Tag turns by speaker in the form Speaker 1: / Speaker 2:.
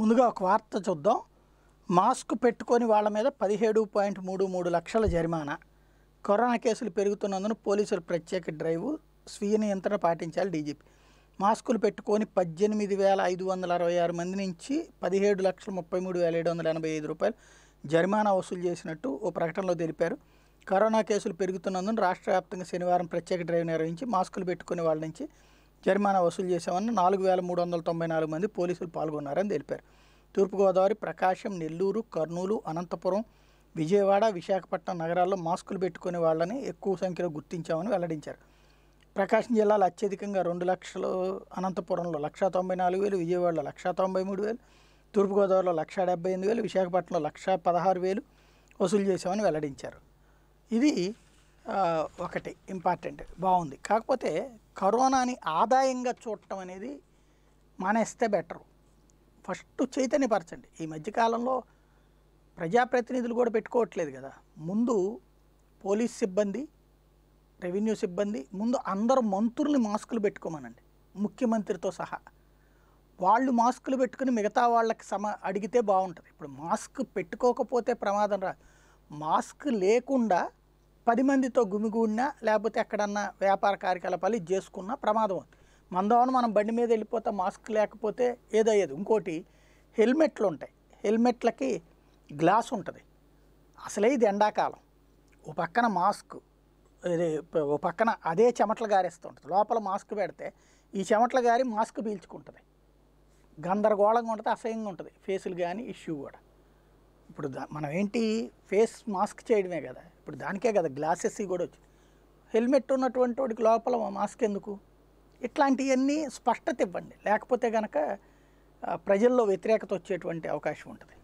Speaker 1: ముందుగా ఒక వార్త చూద్దాం మాస్క్ పెట్టుకొని వాళ్ళ మీద పదిహేడు పాయింట్ మూడు మూడు లక్షల జరిమానా కరోనా కేసులు పెరుగుతున్నందున పోలీసులు ప్రత్యేక డ్రైవ్ స్వీయ నియంత్రణ పాటించాలి డీజీపీ మాస్కులు పెట్టుకొని పద్దెనిమిది వేల ఐదు వందల అరవై ఆరు మంది నుంచి పదిహేడు లక్షల ముప్పై మూడు వేల ఏడు వందల ఎనభై ఐదు రూపాయలు జరిమానా వసూలు చేసినట్టు ఓ ప్రకటనలో తెలిపారు కరోనా కేసులు పెరుగుతున్నందున రాష్ట్ర వ్యాప్తంగా శనివారం ప్రత్యేక డ్రైవ్ నిర్వహించి మాస్కులు పెట్టుకునే వాళ్ళ నుంచి జరిమానా వసూలు చేశామని నాలుగు వేల మూడు వందల తొంభై నాలుగు మంది పోలీసులు పాల్గొన్నారని తెలిపారు తూర్పుగోదావరి ప్రకాశం నెల్లూరు కర్నూలు అనంతపురం విజయవాడ విశాఖపట్నం నగరాల్లో మాస్కులు పెట్టుకునే వాళ్ళని ఎక్కువ సంఖ్యలో గుర్తించామని వెల్లడించారు ప్రకాశం జిల్లాలో అత్యధికంగా రెండు లక్షలు అనంతపురంలో లక్షా తొంభై నాలుగు వేలు విజయవాడలో లక్షా తొంభై మూడు వేలు తూర్పుగోదావరిలో లక్షా డెబ్బై ఎనిమిది వేలు విశాఖపట్నంలో లక్షా పదహారు వేలు వసూలు చేశామని వెల్లడించారు ఇది ఒకటి ఇంపార్టెంట్ బాగుంది కాకపోతే కరోనాని ఆదాయంగా చూడటం అనేది మానేస్తే బెటరు ఫస్ట్ చైతన్యపరచండి ఈ మధ్యకాలంలో ప్రజాప్రతినిధులు కూడా పెట్టుకోవట్లేదు కదా ముందు పోలీస్ సిబ్బంది రెవెన్యూ సిబ్బంది ముందు అందరూ మంత్రుల్ని మాస్కులు పెట్టుకోమనండి ముఖ్యమంత్రితో సహా వాళ్ళు మాస్కులు పెట్టుకుని మిగతా వాళ్ళకి సమ అడిగితే బాగుంటుంది ఇప్పుడు మాస్క్ పెట్టుకోకపోతే ప్రమాదం రా మాస్క్ లేకుండా పది మందితో గుమిగూడినా లేకపోతే ఎక్కడన్నా వ్యాపార కార్యకలాపాలు చేసుకున్నా ప్రమాదం ఉంది మందవన మనం బండి మీద వెళ్ళిపోతే మాస్క్ లేకపోతే ఏదయ్యేది ఇంకోటి హెల్మెట్లు ఉంటాయి హెల్మెట్లకి గ్లాస్ ఉంటుంది అసలే ఇది ఎండాకాలం ఓ పక్కన మాస్క్ ఓ పక్కన అదే చెమటలు గారేస్తుంటుంది లోపల మాస్క్ పెడితే ఈ చెమటలు గారి మాస్క్ పీల్చుకుంటుంది గందరగోళంగా ఉంటుంది అసహ్యంగా ఉంటుంది ఫేసులు కానీ ఇష్యూ కూడా ఇప్పుడు మనం ఏంటి ఫేస్ మాస్క్ చేయడమే కదా ఇప్పుడు దానికే కదా గ్లాసెస్ కూడా వచ్చి హెల్మెట్ ఉన్నటువంటి వాడికి లోపల మాస్క్ ఎందుకు ఇట్లాంటివన్నీ స్పష్టత ఇవ్వండి లేకపోతే కనుక ప్రజల్లో వ్యతిరేకత వచ్చేటువంటి అవకాశం ఉంటుంది